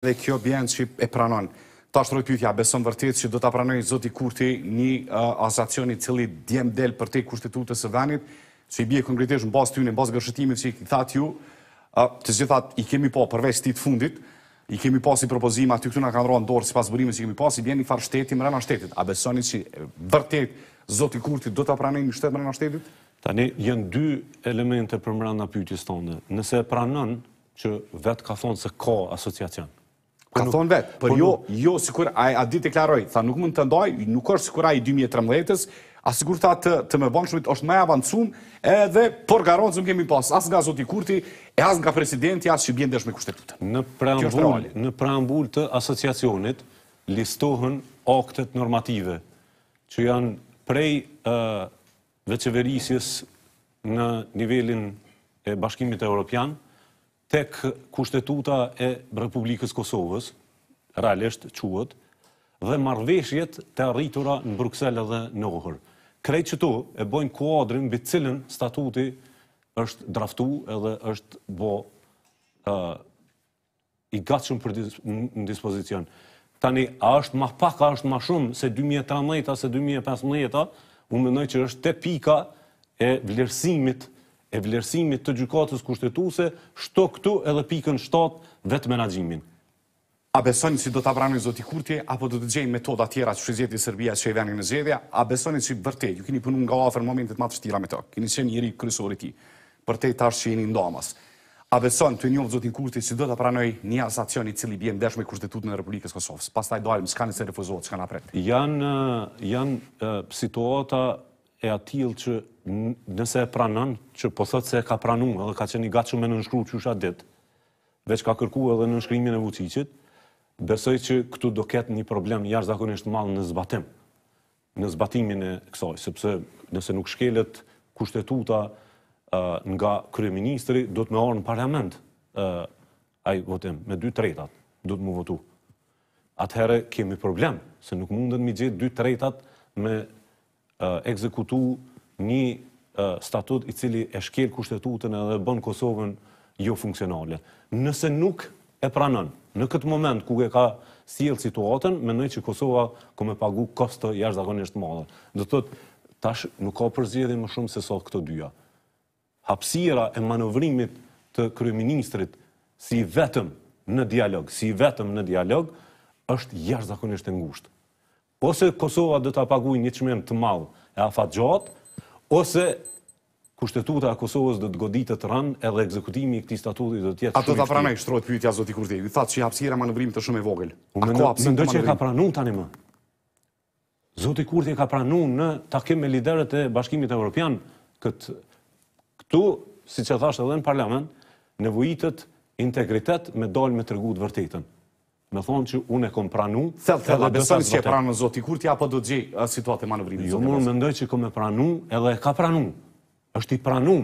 dhe kjo bjen që e pranon. Ta shtroj pythja, beson vërtit që do të pranoj Zoti Kurti një asacioni cili djem del për te kushtetutës së venit, që i bje konkretisht në bas të në bas gërshëtimit që i këthat ju, të gjithat i kemi po përveç ti të fundit, i kemi po si propozima, aty këtu nga kanë rohën dorë, si pas burime që i kemi po, si bjen një farë shteti mërëna shtetit. A besonit që vërtit Zoti Kurti do të pranoj një shtetë mërëna shtetit? Tani, jenë dy elemente për mërëna pythjës tonë, nëse pranon që vetë ka thonë se ka asociacion, Ka thonë vetë, për po po jo, jo, sikur, a di të klaroj, tha nuk mund të ndoj, nuk është sikur a i 2013-ës, a sikur tha të me bënë shumit, është maja avancum, edhe por garonë zëmë kemi pas, as nga Zoti Kurti, e as nga presidenti, as që bjendesh me kushtetutën. Në preambull, në të asociacionit, listohen aktet normative, që janë prej veqeverisjes në nivelin e bashkimit e Europianë, tek kushtetuta e Republikës Kosovës, realisht quët, dhe marveshjet të arritura në Bruxelles dhe në Ohër. Krejtë që tu e bojnë kuadrin bë cilën statuti është draftu edhe është bo i gatshëm për në dispozicion. Tani, a është ma pak, a është ma shumë se 2013-a, se 2015-a, më mënoj që është te pika e vlerësimit e vlerësimit të gjykatës kushtetuese, shto këtu edhe pikën 7 vetë menaxhimin. A besoni se do ta pranoj zoti Kurti apo do të gjejnë metoda tjera që zgjedhin Serbia që i vënë në zgjedhje? A besoni se vërtet ju keni punuar nga afër momentet më të vështira me to? Keni qenë njëri kryesorë ti. Për te tash që jeni ndomas. A beson ty njëu zoti Kurti se do ta pranoj një asocion i cili bie ndesh me kushtetutën e Republikës Kosovës? Pastaj dalim s'kanë se refuzohet, s'kanë apret. Jan janë eh, situata e atil që nëse e pranën, që po thëtë se e ka pranu, edhe ka qeni gacu me nënshkru që usha dit, veç ka kërku edhe nënshkrimin e vëqicit, besoj që këtu do ketë një problem jarë zakonisht malë në zbatim, në zbatimin e kësoj, sepse nëse nuk shkelet kushtetuta nga kryeministri, do të me orë në parlament, a i votim, me dy tretat, do të mu votu. Atëhere kemi problem, se nuk mundet mi gjithë dy tretat me ekzekutu një statut i cili e shkel kushtetutën edhe bën Kosovën jo funksionale. Nëse nuk e pranën, në këtë moment ku e ka siel situatën, mendoj që Kosova ku me pagu kosto jashtë zakonisht madhe. Dhe të të tash nuk ka përzgjedhje më shumë se sot këto dyja. Hapsira e manovrimit të kryeministrit si vetëm në dialog, si vetëm në dialog është jashtëzakonisht e ngushtë ose Kosova dhe të paguj një qmim të malë e afat gjatë, ose kushtetuta e Kosovës dhe të goditë të rënë edhe ekzekutimi i këti statutit dhe jetë shumë i shtimë. A të të pranaj, shtrojt pyjtja zoti Kurti, i thatë që i hapsira manëvrim të shumë e vogël. Më ndë që e ka pranu tani më. Zoti Kurti ka pranu në takim me liderët e bashkimit e Europian, këtu, si që thashtë edhe në parlament, nevojitët integritet me dalë me vërtetën. Më thonë që unë e kom pranu. Thetë thetë, a besonisht që e pranu Zoti Kurti, apo do të gjë uh, situatë e manëvrimi? Unë më jo, ndoj që kom e pranu, edhe e ka pranu. Êshtë i pranu.